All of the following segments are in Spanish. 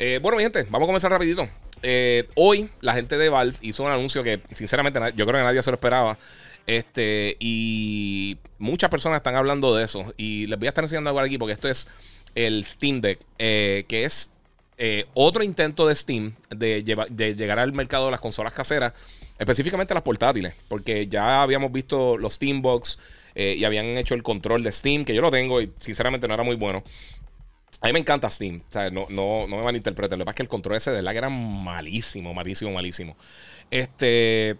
Eh, bueno, mi gente, vamos a comenzar rapidito. Eh, hoy la gente de Valve hizo un anuncio que sinceramente yo creo que nadie se lo esperaba. Este, y muchas personas están hablando de eso. Y les voy a estar enseñando algo aquí porque esto es el Steam Deck, eh, que es otro intento de Steam de, de, llegar al mercado de las consolas caseras, específicamente las portátiles, porque ya habíamos visto los Steambox Box y habían hecho el control de Steam, que yo lo tengo y sinceramente no era muy bueno. A mí me encanta Steam. no, no, no me malinterpreten. Lo que pasa es que el control ese de la que era malísimo, malísimo, malísimo. Este.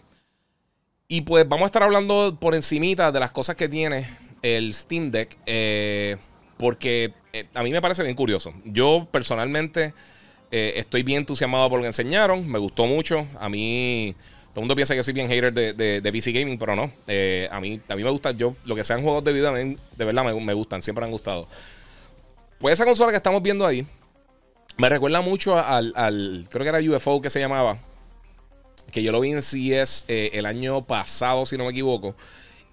Y pues vamos a estar hablando por encimita de las cosas que tiene el Steam Deck. Eh, porque eh, a mí me parece bien curioso. Yo personalmente eh, estoy bien entusiasmado por lo que enseñaron. Me gustó mucho. A mí. Todo el mundo piensa que soy bien hater de, de, PC Gaming, pero no. a, mí, me gusta. Yo, lo que sean juegos de vida, a mí, de verdad me, me gustan. Siempre me han gustado. Pues esa consola que estamos viendo ahí me recuerda mucho al, creo que era UFO que se llamaba, que yo lo vi en CS e eh, el año pasado, si no me equivoco.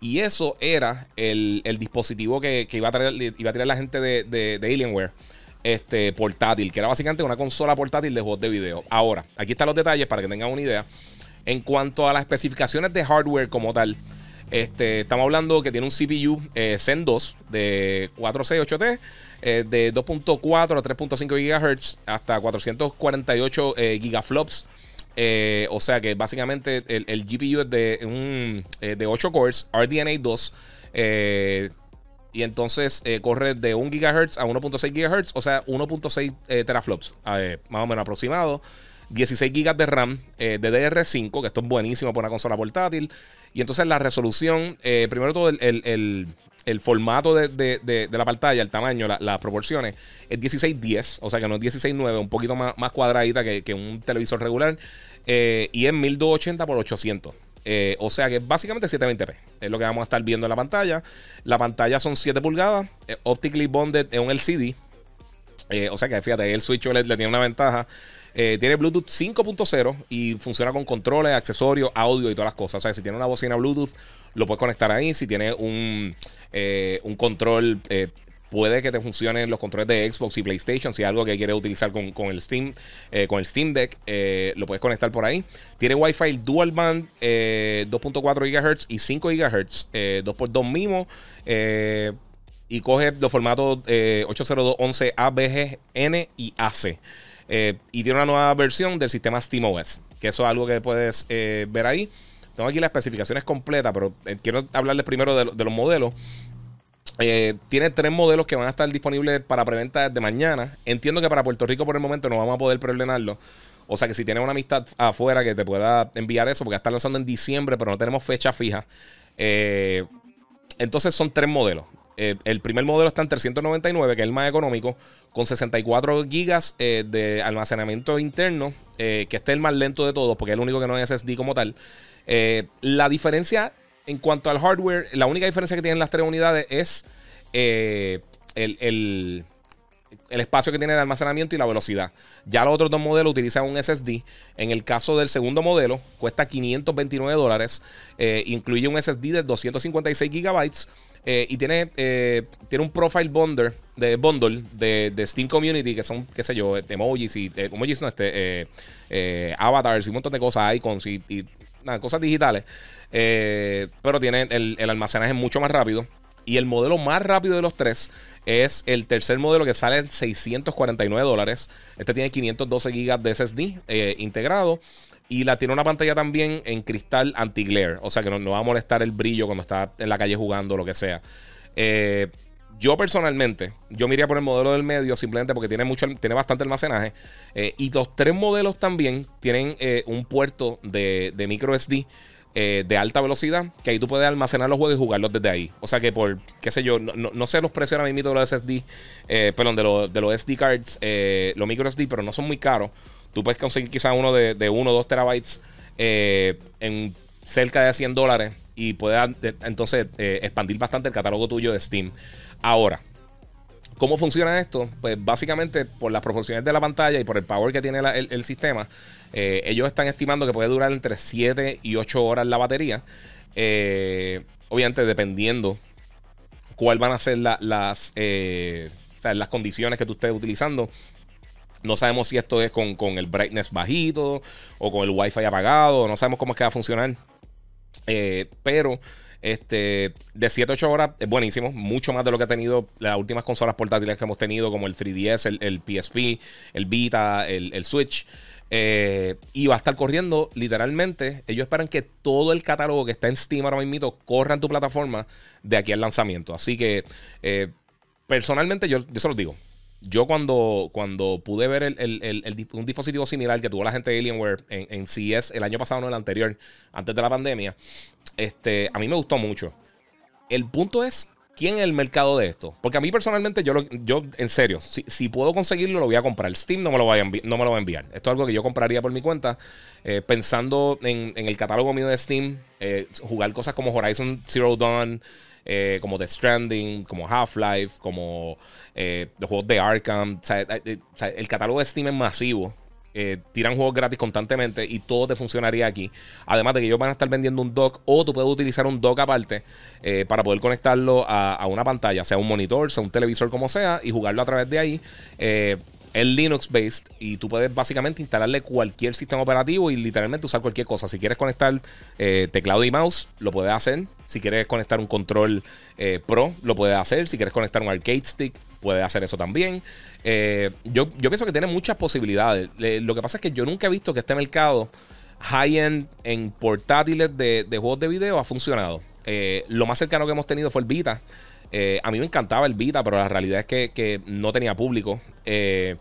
Y eso era el, dispositivo que, iba, a traer, iba a tirar la gente de, de, Alienware. Este portátil, que era básicamente una consola portátil de juegos de video. Ahora, aquí están los detalles para que tengan una idea. En cuanto a las especificaciones de hardware como tal, este, estamos hablando que tiene un CPU eh, Zen 2 de 468T. Eh, de 2.4 a 3.5 GHz hasta 448 eh, gigaflops. Eh, o sea que básicamente el, GPU es de, un, de 8 cores, RDNA 2. y entonces corre de 1 GHz a 1.6 GHz, o sea, 1.6 teraflops, más o menos aproximado. 16 GB de RAM, de dr 5 que esto es buenísimo para una consola portátil. Y entonces la resolución, eh, primero todo el, formato de, la pantalla, el tamaño, las proporciones, es 1610, o sea que no es 16.9, un poquito más, más cuadradita que, un televisor regular. Eh, y es 1280 por 800. Eh, o sea que básicamente 720p es lo que vamos a estar viendo en la pantalla. La pantalla son 7 pulgadas, optically bonded en un LCD. o sea que fíjate, el Switch le tiene una ventaja eh, tiene Bluetooth 5.0 y funciona con controles, accesorios, audio y todas las cosas. O sea, si tiene una bocina Bluetooth, lo puedes conectar ahí. Si tiene un, eh, control eh, puede que te funcionen los controles de Xbox y PlayStation. Si algo que quieres utilizar con, el Steam, con el Steam Deck, lo puedes conectar por ahí. Tiene Wi-Fi Dual Band 2.4 GHz y 5 GHz, 2x2 mimo. y coge los formatos 802.11 G, N y AC. Eh, y tiene una nueva versión del sistema SteamOS, que eso es algo que puedes eh, ver ahí. Tengo aquí las especificaciones completas, pero eh, quiero hablarles primero de, los modelos. tiene tres modelos que van a estar disponibles para preventa desde mañana. Entiendo que para Puerto Rico por el momento no vamos a poder preordenarlo. O sea que si tienes una amistad afuera que te pueda enviar eso, porque está lanzando en diciembre, pero no tenemos fecha fija. entonces son tres modelos. Eh, el primer modelo está en 399, que es el más económico, con 64 gigas eh, de almacenamiento interno, eh, que este es el más lento de todos, porque es el único que no es SSD como tal. la diferencia en cuanto al hardware, la única diferencia que tienen las tres unidades es el, espacio que tiene de almacenamiento y la velocidad. Ya los otros dos modelos utilizan un SSD. En el caso del segundo modelo, cuesta 529 dólares, incluye un SSD de 256 gigabytes eh, y tiene, eh, tiene un profile bonder, de bundle de, Steam Community, que son, qué sé yo, emojis y eh, emojis, no, este, avatars y un montón de cosas, icons y, y cosas digitales. pero tiene el, almacenaje mucho más rápido. Y el modelo más rápido de los tres es el tercer modelo que sale en 649 dólares. Este tiene 512 GB de SSD integrado. Y la tiene una pantalla también en cristal anti-glare. O sea que no, va a molestar el brillo cuando está en la calle jugando o lo que sea. Eh, yo personalmente, yo miraría por el modelo del medio simplemente porque tiene, mucho, tiene bastante almacenaje. Eh, y los tres modelos también tienen eh, un puerto de, de micro SD. de alta velocidad, que ahí tú puedes almacenar los juegos y jugarlos desde ahí. O sea que por, qué sé yo, no, no, sé los precios mí mismo de los SD, perdón, de, de los SD cards, los micro SD, pero no son muy caros. Tú puedes conseguir quizás uno de, de 1 o 2 terabytes eh, en cerca de 100 dólares y puedes eh, entonces eh, expandir bastante el catálogo tuyo de Steam. Ahora, ¿Cómo funciona esto? Pues básicamente por las proporciones de la pantalla y por el power que tiene el, sistema, ellos están estimando que puede durar entre 7 y 8 horas la batería. obviamente dependiendo cuál van a ser las condiciones que tú estés utilizando. No sabemos si esto es con, el brightness bajito o con el wifi apagado. No sabemos cómo es que va a funcionar. Eh, pero este, de 7 a 8 horas es buenísimo. Mucho más de lo que ha tenido las últimas consolas portátiles que hemos tenido, como el 3DS, el, el PSP, el Vita, el, Switch. Eh, y va a estar corriendo literalmente. Ellos esperan que todo el catálogo que está en Steam ahora mismo corra en tu plataforma de aquí al lanzamiento. Así que eh, personalmente yo, yo se los digo yo cuando, cuando pude ver el, un dispositivo similar que tuvo la gente de Alienware en, en CES el año pasado, no el anterior, antes de la pandemia, este, a mí me gustó mucho. El punto es, ¿quién es el mercado de esto? Porque a mí personalmente, yo, lo, yo en serio, si, puedo conseguirlo, lo voy a comprar. Steam no me lo, no me lo va a enviar. Esto es algo que yo compraría por mi cuenta, eh, pensando en, el catálogo mío de Steam, eh, jugar cosas como Horizon Zero Dawn. Eh, como The Stranding, como Half-Life, como eh, los juegos de Arkham. Eh, el catálogo de Steam es masivo. tiran juegos gratis constantemente y todo te funcionaría aquí. Además de que ellos van a estar vendiendo un dock o tú puedes utilizar un dock aparte para poder conectarlo a, a, una pantalla, sea un monitor, sea un televisor, como sea, y jugarlo a través de ahí. Es Linux based y tú puedes básicamente instalarle cualquier sistema operativo y literalmente usar cualquier cosa. Si quieres conectar eh, teclado y mouse, lo puedes hacer. Si quieres conectar un control eh, pro, lo puedes hacer. Si quieres conectar un arcade stick, puedes hacer eso también. Eh, yo, pienso que tiene muchas posibilidades. lo que pasa es que yo nunca he visto que este mercado high-end en portátiles de, de, juegos de video ha funcionado. lo más cercano que hemos tenido fue el Vita eh, a mí me encantaba el Vita, pero la realidad es que, no tenía público. Eh,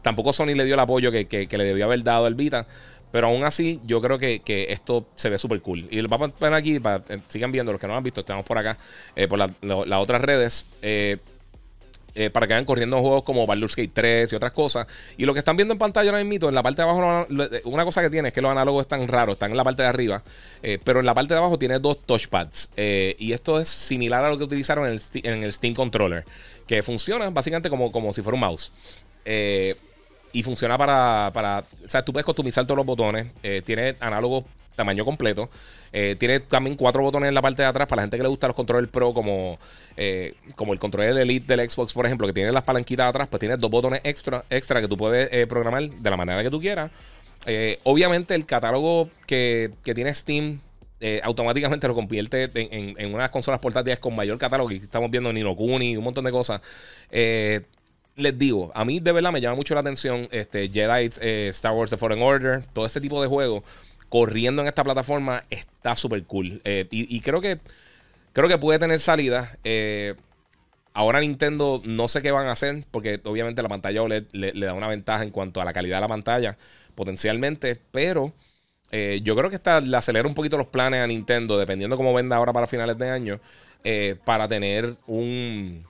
tampoco Sony le dio el apoyo que, le debió haber dado el Vita. Pero aún así, yo creo que, esto se ve súper cool. Y lo vamos a poner aquí, para, que eh, sigan viendo los que no lo han visto, estamos por acá, por las otras redes. Eh, para que vayan corriendo juegos como Baldur's Gate 3 y otras cosas. Y lo que están viendo en pantalla ahora mismo, en la parte de abajo, eh, una cosa que tiene es que los análogos están raros, están en la parte de arriba, eh, pero en la parte de abajo tiene dos touchpads. y esto es similar a lo que utilizaron en el, Steam Controller, que funciona básicamente como, como si fuera un mouse. Y funciona para, para. O sea, tú puedes customizar todos los botones. Eh, tiene análogo tamaño completo. Eh, tiene también cuatro botones en la parte de atrás para la gente que le gusta los controles Pro, como, eh, como el control del Elite del Xbox, por ejemplo, que tiene las palanquitas atrás, pues tiene dos botones extra, extra que tú puedes programar de la manera que tú quieras. obviamente, el catálogo que, que tiene Steam. automáticamente lo convierte en, en, de las consolas portátiles con mayor catálogo. Y estamos viendo Nino Kuni y un montón de cosas les digo, a mí de verdad me llama mucho la atención este, Jedi, eh, Star Wars The Foreign Order, todo ese tipo de juegos corriendo en esta plataforma está súper cool. Eh, y, creo que creo que puede tener salida. Eh, ahora Nintendo no sé qué van a hacer, porque obviamente la pantalla OLED e le, da una ventaja en cuanto a la calidad de la pantalla, potencialmente, pero yo creo que está le acelera un poquito los planes a Nintendo, dependiendo cómo venda ahora para finales de año, para tener un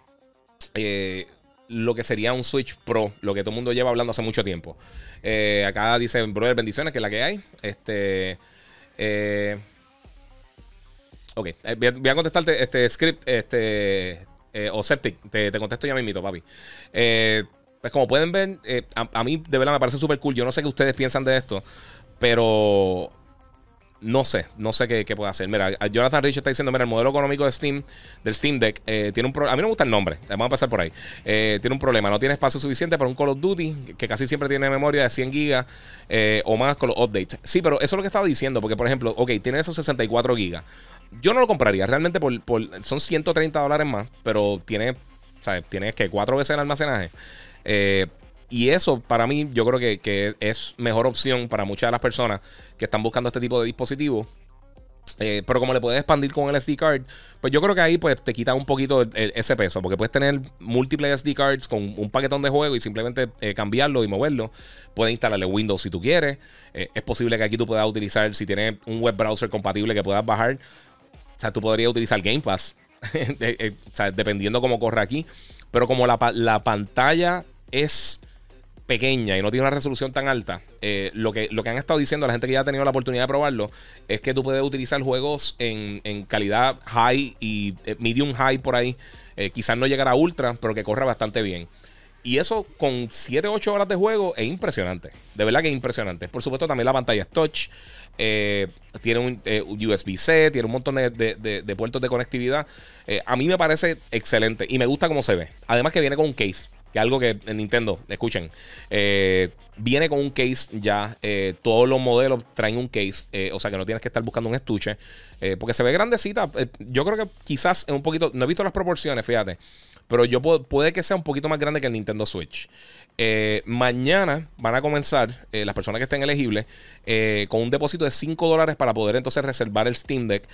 lo que sería un Switch Pro, lo que todo el mundo lleva hablando hace mucho tiempo. Eh, acá dice, brother, bendiciones, que es la que hay. Este. Eh, ok, eh, voy a, contestarte este script, este. o Septic, te, contesto ya mismito, papi. pues como pueden ver, a, a, mí de verdad me parece súper cool. Yo no sé qué ustedes piensan de esto, pero no sé, no sé qué, qué, puede hacer. Mira, Jonathan Rich está diciendo, mira, el modelo económico de Steam, del Steam Deck, eh, tiene un problema. A mí no me gusta el nombre, vamos a pasar por ahí. Eh, tiene un problema, no tiene espacio suficiente para un Call of Duty, que casi siempre tiene memoria de 100 GB eh, o más con los updates. Sí, pero eso es lo que estaba diciendo, porque por ejemplo, ok, tiene esos 64 GB Yo no lo compraría, realmente por, son 130 dólares más, pero tiene, ¿sabes? Tiene que cuatro veces el almacenaje. Eh, y eso para mí yo creo que, es mejor opción para muchas de las personas que están buscando este tipo de dispositivos. Eh, pero como le puedes expandir con el SD card, pues yo creo que ahí pues te quita un poquito ese peso, porque puedes tener múltiples SD cards con un paquetón de juego y simplemente eh, cambiarlo y moverlo. Puedes instalarle Windows si tú quieres. Eh, es posible que aquí tú puedas utilizar, si tienes un web browser compatible que puedas bajar, o sea, tú podrías utilizar Game Pass, o sea, dependiendo cómo corre aquí. Pero como la, la pantalla es pequeña y no tiene una resolución tan alta, eh, lo, que, lo que han estado diciendo la gente que ya ha tenido la oportunidad de probarlo es que tú puedes utilizar juegos en, calidad high y eh, medium high por ahí. Eh, quizás no llegará a ultra, pero que corra bastante bien. Y eso con 7 8 horas de juego es impresionante. De verdad que es impresionante. Por supuesto, también la pantalla es touch. tiene un USB-C, tiene un montón de, puertos de conectividad. a mí me parece excelente y me gusta cómo se ve. Además que viene con un case que algo que en eh, Nintendo, escuchen, eh, viene con un case ya. Eh, todos los modelos traen un case. o sea que no tienes que estar buscando un estuche. porque se ve grandecita. yo creo que quizás es un poquito. No he visto las proporciones, fíjate. Pero yo puede que sea un poquito más grande que el Nintendo Switch. mañana van a comenzar las personas que estén elegibles con un depósito de 5 dólares para poder entonces reservar el Steam Deck.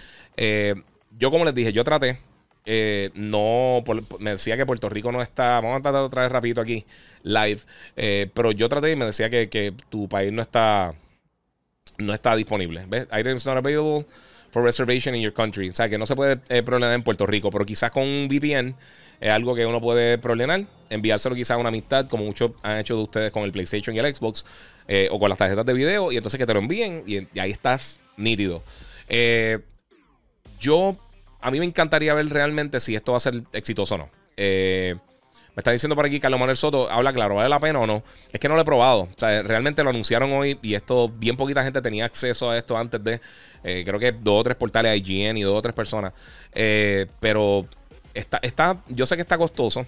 yo, como les dije, yo traté. Eh, no, me decía que Puerto Rico no está, vamos a tratar otra vez rapidito aquí, live, eh, pero yo traté y me decía que, tu país no está, no está disponible. ¿Ves? Items not available for reservation in your country. O sea, que no se puede eh, problemar en Puerto Rico, pero quizás con un VPN es algo que uno puede problemar, enviárselo quizás a una amistad, como muchos han hecho de ustedes con el PlayStation y el Xbox, o con las tarjetas de video, y entonces que te lo envíen, y, ahí estás nítido. yo a mí me encantaría ver realmente si esto va a ser exitoso o no. Eh, me está diciendo por aquí, Carlos Manuel Soto, habla claro, ¿vale la pena o no? Es que no lo he probado. O sea, realmente lo anunciaron hoy y esto, bien poquita gente tenía acceso a esto antes de, eh, creo que dos o tres portales IGN y dos o tres personas. Eh, pero está, está, yo sé que está costoso.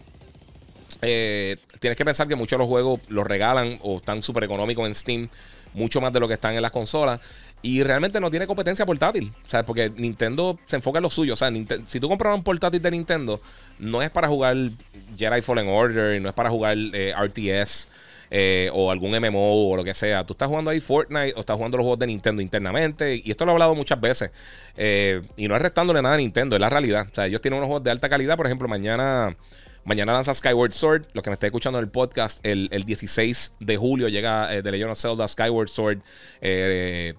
tienes que pensar que muchos de los juegos los regalan o están súper económicos en Steam, mucho más de lo que están en las consolas. Y realmente no tiene competencia portátil. O sea, porque Nintendo se enfoca en lo suyo. O sea, si tú compras un portátil de Nintendo, no es para jugar Jedi Fallen Order, no es para jugar eh, RTS eh, o algún MMO o lo que sea. Tú estás jugando ahí Fortnite o estás jugando los juegos de Nintendo internamente. Y esto lo he hablado muchas veces. Eh, y no es restándole nada a Nintendo, es la realidad. O sea, ellos tienen unos juegos de alta calidad. Por ejemplo, mañana. Mañana lanza Skyward Sword. Los que me estén escuchando en el podcast, el, 16 de julio llega The Legend of Zelda Skyward Sword. Eh,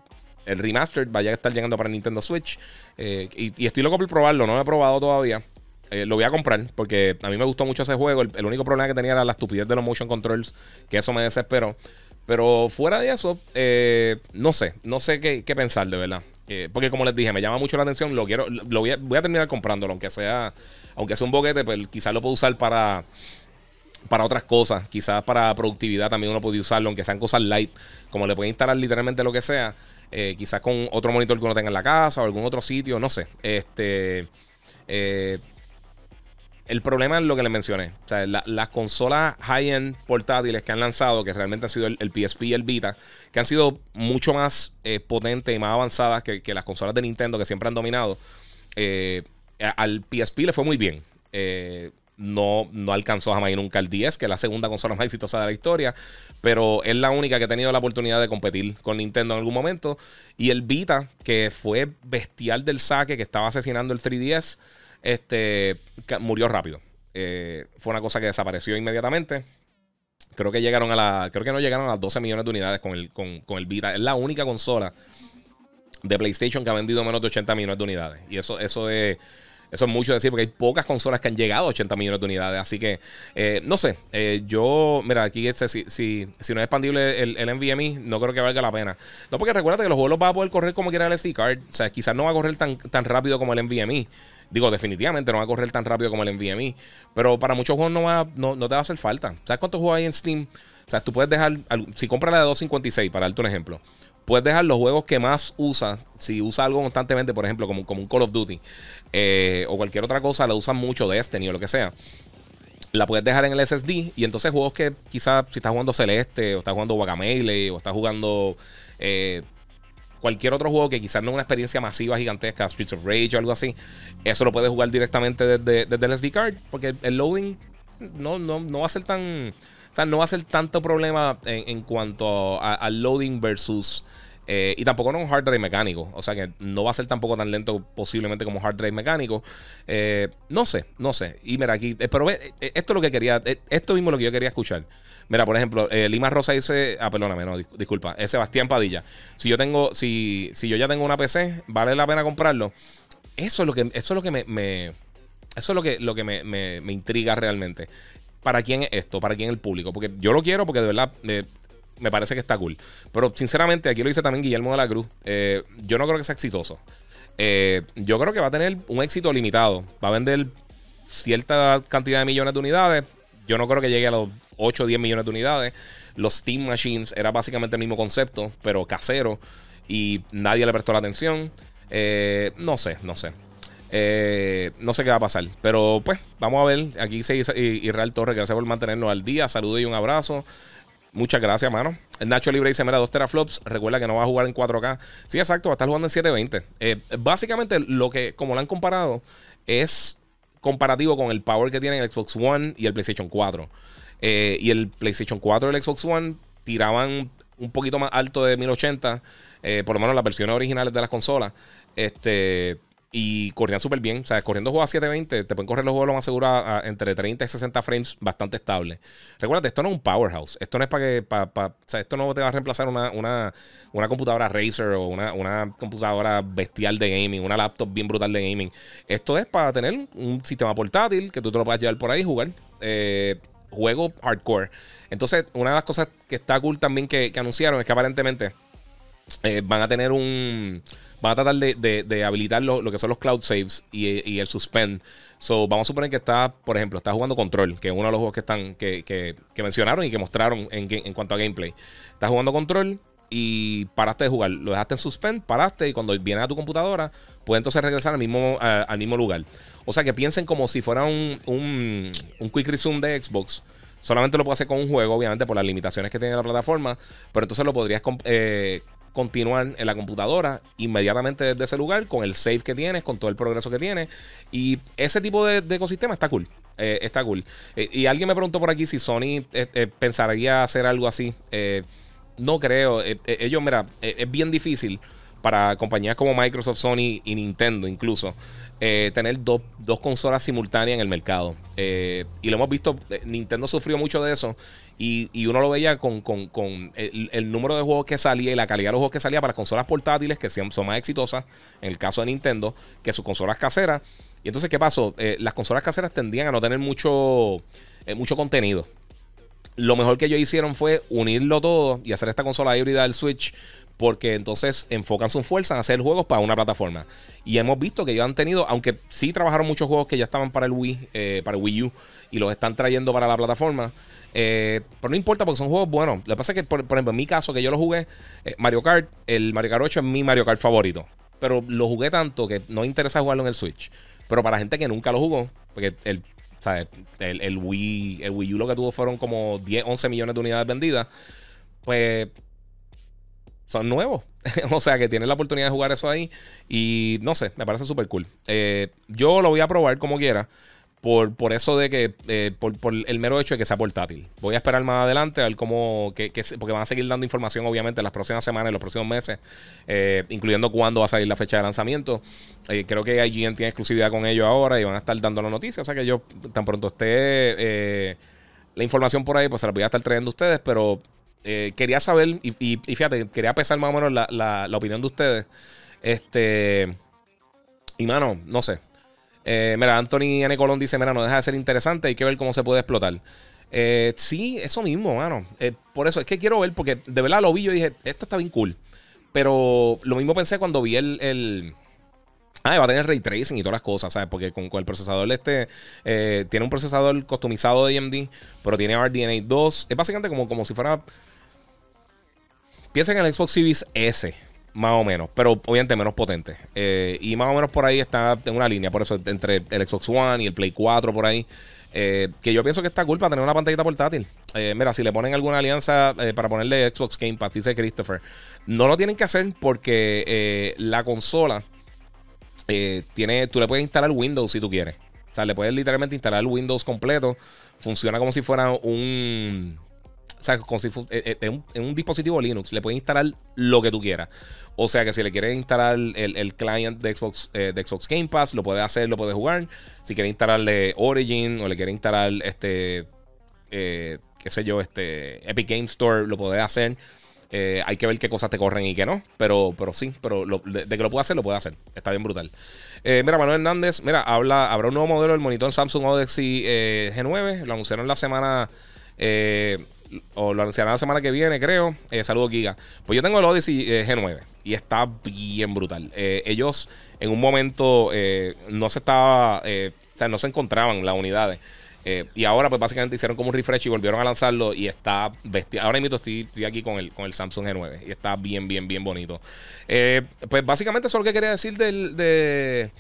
el remastered vaya a estar llegando para Nintendo Switch. Eh, y, estoy loco por probarlo, no lo he probado todavía. Eh, lo voy a comprar porque a mí me gustó mucho ese juego. El, único problema que tenía era la estupidez de los motion controls, que eso me desesperó. Pero fuera de eso, eh, no sé, no sé qué, pensar de verdad. porque como les dije, me llama mucho la atención, lo quiero, lo voy a, voy a terminar comprándolo, aunque sea, aunque sea un boquete, pues quizás lo puedo usar para para otras cosas. Quizás para productividad también uno puede usarlo, aunque sean cosas light, como le puede instalar literalmente lo que sea. Eh, quizás con otro monitor que uno tenga en la casa o algún otro sitio, no sé. Este. Eh, el problema es lo que les mencioné. las consolas high-end portátiles que han lanzado, que realmente han sido el, PSP y el Vita, que han sido mucho más eh, potentes y más avanzadas que, las consolas de Nintendo que siempre han dominado. al PSP le fue muy bien no, no alcanzó jamás y nunca el 10, que es la segunda consola más exitosa de la historia, pero es la única que ha tenido la oportunidad de competir con Nintendo en algún momento. Y el Vita, que fue bestial del saque, que estaba asesinando el 3DS, este, murió rápido. Eh, fue una cosa que desapareció inmediatamente. Creo que llegaron a la. Creo que no llegaron a las 12 millones de unidades con el, con, con el Vita. Es la única consola de PlayStation que ha vendido menos de 80 millones de unidades. Y eso, eso es eso es mucho decir, porque hay pocas consolas que han llegado a 80 millones de unidades. Así que, eh, no sé, eh, yo, mira, aquí si, no es expandible el, el, NVMe, no creo que valga la pena. No, porque recuerda que los juegos los va a poder correr como quiera el SD card. O sea, quizás no va a correr tan, tan rápido como el NVMe. Digo, definitivamente no va a correr tan rápido como el NVMe. Pero para muchos juegos no, va, no, no te va a hacer falta. ¿Sabes cuántos juegos hay en Steam? O sea, tú puedes dejar, si compras la de 256, para darte un ejemplo, puedes dejar los juegos que más usas. Si usas algo constantemente, por ejemplo, como, como un Call of Duty eh, o cualquier otra cosa, la usas mucho de Destiny o lo que sea. La puedes dejar en el SSD. Y entonces juegos que quizás si estás jugando Celeste, o estás jugando Wagamele, o estás jugando eh, cualquier otro juego que quizás no es una experiencia masiva, gigantesca, Streets of Rage o algo así, eso lo puedes jugar directamente desde, el SD card. Porque el loading no, no va a ser tan. O sea, no va a ser tanto problema en, cuanto al loading versus. Eh, y tampoco no un hard drive mecánico. O sea que no va a ser tampoco tan lento posiblemente como hard drive mecánico. Eh, no sé, no sé. Y mira aquí, eh, pero ve, esto es lo que quería, esto mismo es lo que yo quería escuchar. Mira, por ejemplo, Lima Rosa dice, ah, perdóname, no, disculpa, es Sebastián Padilla. Si yo tengo, si, si yo ya tengo una PC, ¿vale la pena comprarlo? Eso es lo que, eso lo que me, eso es lo que, lo que me intriga realmente para quién es esto, para quién es el público. Porque yo lo quiero porque de verdad me parece que está cool. Pero sinceramente, aquí lo dice también Guillermo de la Cruz. Eh, yo no creo que sea exitoso. Eh, yo creo que va a tener un éxito limitado. Va a vender cierta cantidad de millones de unidades. Yo no creo que llegue a los 8 o 10 millones de unidades. Los Steam Machines era básicamente el mismo concepto, pero casero. Y nadie le prestó la atención. Eh, no sé, no sé. Eh, no sé qué va a pasar, pero pues vamos a ver. Aquí se Israel Torres, gracias por mantenernos al día. Saludos y un abrazo. Muchas gracias, mano. Nacho Libre dice: Mira, 2 teraflops. Recuerda que no va a jugar en 4K. Sí, exacto, va a estar jugando en 720. Eh, básicamente, lo que, como lo han comparado, es comparativo con el power que tienen el Xbox One y el PlayStation 4. Eh, y el PlayStation 4 y el Xbox One tiraban un poquito más alto de 1080, por lo menos las versiones originales de las consolas. Este y corrían súper bien. O sea, corriendo juegos a 720, te pueden correr los juegos lo más seguro entre 30 y 60 frames, bastante estable. Recuerda, esto no es un powerhouse. Esto no es para que. o sea, esto no te va a reemplazar una, computadora Razer o una, computadora bestial de gaming, una laptop bien brutal de gaming. Esto es para tener un sistema portátil que tú te lo puedas llevar por ahí y jugar. Eh, juego hardcore. Entonces, una de las cosas que está cool también que, anunciaron es que aparentemente eh, van a tener un va a tratar de, de, habilitar lo, que son los cloud saves y, el suspend. So, vamos a suponer que está, por ejemplo, está jugando Control, que es uno de los juegos que están que, mencionaron y que mostraron en, cuanto a gameplay. Estás jugando Control y paraste de jugar, lo dejaste en suspend, paraste y cuando vienes a tu computadora, puedes entonces regresar al mismo, lugar. O sea que piensen como si fuera un, quick resume de Xbox. Solamente lo puedo hacer con un juego, obviamente, por las limitaciones que tiene la plataforma. Pero entonces lo podrías eh, continuar en la computadora inmediatamente desde ese lugar con el save que tienes, con todo el progreso que tienes. Y ese tipo de, ecosistema está cool. Eh, está cool. Eh, y alguien me preguntó por aquí si Sony eh, pensaría hacer algo así. no creo. ellos, mira, es bien difícil para compañías como Microsoft, Sony y Nintendo incluso. tener dos consolas simultáneas en el mercado. y lo hemos visto, Nintendo sufrió mucho de eso y, uno lo veía con, con, el, número de juegos que salía y la calidad de los juegos que salía para consolas portátiles, que son más exitosas, en el caso de Nintendo, que sus consolas caseras. Y entonces, ¿qué pasó? Eh, las consolas caseras tendían a no tener mucho, eh, mucho contenido. Lo mejor que ellos hicieron fue unirlo todo y hacer esta consola híbrida del Switch porque entonces enfocan su fuerza en hacer juegos para una plataforma. Y hemos visto que ellos han tenido, aunque sí trabajaron muchos juegos que ya estaban para el Wii, eh, para Wii U, y los están trayendo para la plataforma. Eh, pero no importa porque son juegos buenos. Lo que pasa es que, por, ejemplo, en mi caso, que yo lo jugué, eh, Mario Kart, el Mario Kart 8 es mi Mario Kart favorito. Pero lo jugué tanto que no interesa jugarlo en el Switch. Pero para gente que nunca lo jugó, porque el, el, Wii, el Wii U lo que tuvo fueron como 10, 11 millones de unidades vendidas, pues son nuevos. o sea que tienen la oportunidad de jugar eso ahí. Y no sé, me parece súper cool. Eh, yo lo voy a probar como quiera por, por eso de que, eh, por, el mero hecho de que sea portátil. Voy a esperar más adelante a ver cómo, porque van a seguir dando información obviamente las próximas semanas, los próximos meses, eh, incluyendo cuándo va a salir la fecha de lanzamiento. Eh, creo que IGN tiene exclusividad con ello ahora y van a estar dando la noticia, o sea que yo tan pronto esté la información por ahí, pues se la voy a estar trayendo a ustedes, pero quería saber, y, fíjate, quería pesar más o menos la opinión de ustedes. Este... Y mano, no sé. Eh, mira, Anthony N. Colón dice: Mira, no deja de ser interesante, hay que ver cómo se puede explotar. Eh, sí, eso mismo, mano. Eh, por eso es que quiero ver, porque de verdad lo vi, yo dije, esto está bien cool. Pero lo mismo pensé cuando vi el. el... Ah, va a tener ray tracing y todas las cosas, ¿sabes? Porque con, el procesador este tiene un procesador customizado de AMD, pero tiene RDNA 2. Es básicamente como, como si fuera. Piensen en el Xbox Series S. Más o menos, pero obviamente menos potente. Eh, y más o menos por ahí está en una línea, por eso entre el Xbox One y el Play 4 por ahí. Eh, que yo pienso que está culpa tener una pantallita portátil. Eh, mira, si le ponen alguna alianza para ponerle Xbox Game Pass, dice Christopher, no lo tienen que hacer porque la consola tiene, tú le puedes instalar Windows si tú quieres. O sea, le puedes literalmente instalar Windows completo. Funciona como si fuera un, eh, eh, en, un, dispositivo Linux le puedes instalar lo que tú quieras. O sea que si le quieres instalar el, el client de Xbox, eh, de Xbox Game Pass, lo puedes hacer, lo puedes jugar. Si quieres instalarle Origin o le quieres instalar este, qué sé yo, este Epic Game Store, lo puedes hacer. hay que ver qué cosas te corren y qué no. Pero, pero sí, pero de, que lo puedas hacer, lo puede hacer. Está bien brutal. mira, Manuel Hernández, mira, habla, habrá un nuevo modelo del monitor Samsung Odyssey G9. Lo anunciaron la semana o lo anunciarán la semana que viene, creo. Eh, saludos, Giga. Pues yo tengo el Odyssey eh, G9 y está bien brutal. Eh, ellos en un momento no se estaba, o sea, no se encontraban las unidades. y ahora, pues básicamente hicieron como un refresh y volvieron a lanzarlo. Y está bestia. Ahora mismo estoy, aquí con el, con el Samsung G9. Y está bien, bien, bien bonito. pues básicamente eso es lo que quería decir de,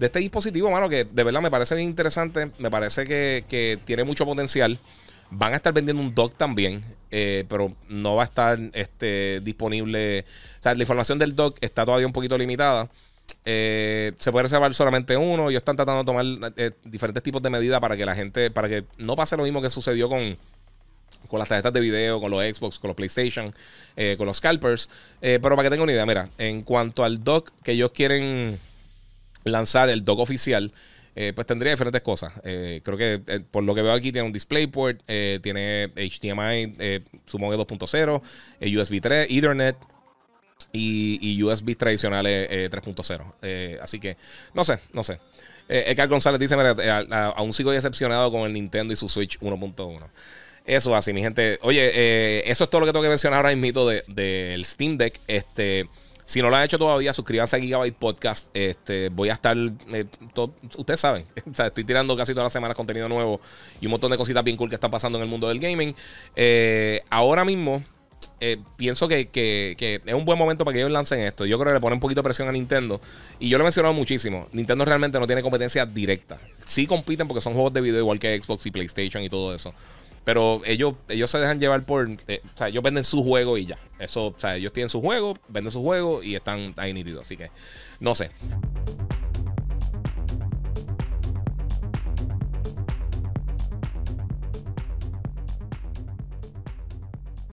este dispositivo, mano. Que de verdad me parece bien interesante. Me parece que, que tiene mucho potencial. Van a estar vendiendo un dock también, eh, pero no va a estar este, disponible. O sea, la información del dock está todavía un poquito limitada. Eh, se puede reservar solamente uno. Ellos están tratando de tomar eh, diferentes tipos de medidas para que la gente, para que no pase lo mismo que sucedió con, con las tarjetas de video, con los Xbox, con los PlayStation, con los scalpers. pero para que tengan una idea, mira, en cuanto al dock que ellos quieren lanzar, el doc oficial, eh, pues tendría diferentes cosas. Eh, creo que eh, por lo que veo aquí tiene un DisplayPort, tiene HDMI, supongo que 2.0, USB 3, Ethernet y, y USB tradicionales 3.0. así que, no sé, no sé. Edgar González dice, mira, aún sigo decepcionado con el Nintendo y su Switch 1.1. Eso así, mi gente. Oye, eso es todo lo que tengo que mencionar ahora mismo del Steam Deck. Este... Si no lo han hecho todavía, suscríbanse a Gigabyte Podcast. Este, voy a estar. Eh, ustedes saben, estoy tirando casi todas las semanas contenido nuevo y un montón de cositas bien cool que están pasando en el mundo del gaming. Eh, ahora mismo, eh, pienso que, que, es un buen momento para que ellos lancen esto. Yo creo que le pone un poquito de presión a Nintendo. Y yo lo he mencionado muchísimo. Nintendo realmente no tiene competencia directa. Sí compiten porque son juegos de video igual que Xbox y PlayStation y todo eso. Pero ellos, ellos se dejan llevar por. Eh, o sea, ellos venden su juego y ya. Eso, o sea, ellos tienen su juego, venden su juego y están ahí nitidos Así que, no sé.